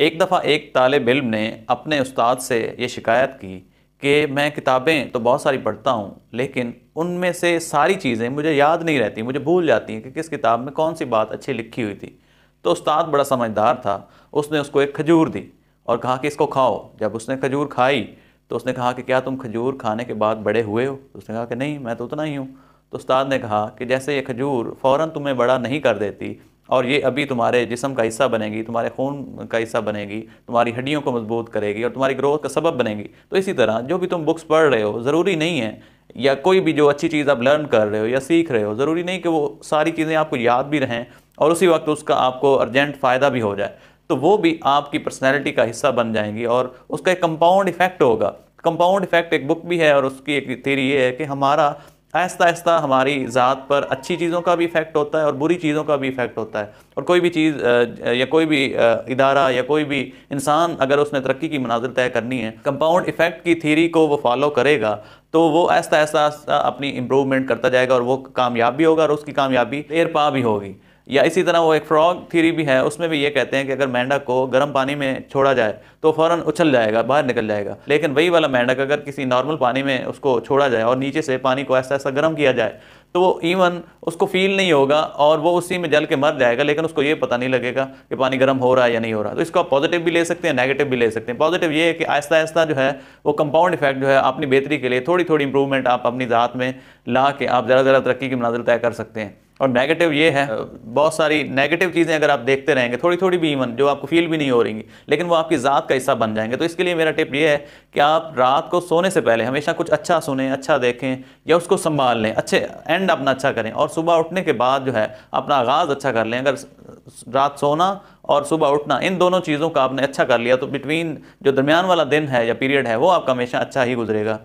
एक दफ़ा एक तालब इम ने अपने उस्ताद से ये शिकायत की कि मैं किताबें तो बहुत सारी पढ़ता हूँ लेकिन उनमें से सारी चीज़ें मुझे याद नहीं रहती मुझे भूल जाती हैं कि किस किताब में कौन सी बात अच्छी लिखी हुई थी तो उस्ताद बड़ा समझदार था उसने उसको एक खजूर दी और कहा कि इसको खाओ जब उसने खजूर खाई तो उसने कहा कि क्या तुम खजूर खाने के बाद बड़े हुए हो तो उसने कहा कि नहीं मैं तो उतना ही हूँ तो उस्ताद ने कहा कि जैसे ये खजूर फ़ौर तुम्हें बड़ा नहीं कर देती और ये अभी तुम्हारे जिसम का हिस्सा बनेगी तुम्हारे खून का हिस्सा बनेगी तुम्हारी हड्डियों को मजबूत करेगी और तुम्हारी ग्रोथ का सबब बनेगी तो इसी तरह जो भी तुम बुक्स पढ़ रहे हो ज़रूरी नहीं है या कोई भी जो अच्छी चीज़ आप लर्न कर रहे हो या सीख रहे हो ज़रूरी नहीं कि वो सारी चीज़ें आपको याद भी रहें और उसी वक्त उसका आपको अर्जेंट फ़ायदा भी हो जाए तो वो भी आपकी पर्सनैलिटी का हिस्सा बन जाएंगी और उसका एक कंपाउंड इफेक्ट होगा कंपाउंड इफेक्ट एक बुक भी है और उसकी एक थेरी ये है कि हमारा आहिस्ता आहिस्ता हमारी ज़ात पर अच्छी चीज़ों का भी इफ़ेक्ट होता है और बुरी चीज़ों का भी इफ़ेक्ट होता है और कोई भी चीज़ या कोई भी इदारा या कोई भी इंसान अगर उसने तरक्की की मनाजिर तय करनी है कंपाउंड इफ़ेक्ट की थीरी को वो फॉलो करेगा तो वो आहिस्ता आहिस्ता अपनी इम्प्रूवमेंट करता जाएगा और वो कामयाब भी होगा और उसकी कामयाबी देर पा भी होगी या इसी तरह वो एक फ्रॉग थ्री भी है उसमें भी ये कहते हैं कि अगर मेंढक को गर्म पानी में छोड़ा जाए तो फ़ौरन उछल जाएगा बाहर निकल जाएगा लेकिन वही वाला मेंढक अगर किसी नॉर्मल पानी में उसको छोड़ा जाए और नीचे से पानी को ऐसा ऐसा गर्म किया जाए तो वो इवन उसको फील नहीं होगा और वो उसी में जल के मर जाएगा लेकिन उसको ये पता नहीं लगेगा कि पानी गर्म हो रहा है या नहीं हो रहा तो इसको आप पॉजिटिव भी ले सकते हैं नेगेटिव भी ले सकते हैं पॉजिटिव ये है कि आहिस्ता आहिस्ता जो है वो कंपाउंड इफेक्ट जो है अपनी बेहतरी के लिए थोड़ी थोड़ी इंप्रूवमेंट आप अपनी ज़ात में ला के आप ज़रा ज़रा तरक्की की मनाजिल तय कर सकते हैं और नेगेटिव ये है बहुत सारी नेगेटिव चीज़ें अगर आप देखते रहेंगे थोड़ी थोड़ी भी इवन जो आपको फील भी नहीं हो रही लेकिन वो आपकी ज़ात का हिस्सा बन जाएंगे तो इसके लिए मेरा टिप ये है कि आप रात को सोने से पहले हमेशा कुछ अच्छा सुने अच्छा देखें या उसको संभाल लें अच्छे एंड अपना अच्छा करें और सुबह उठने के बाद जो है अपना आगाज़ अच्छा कर लें अगर रात सोना और सुबह उठना इन दोनों चीज़ों का आपने अच्छा कर लिया तो बिटवीन जो दरमियान वाला दिन है या पीरियड है वो आपका हमेशा अच्छा ही गुजरेगा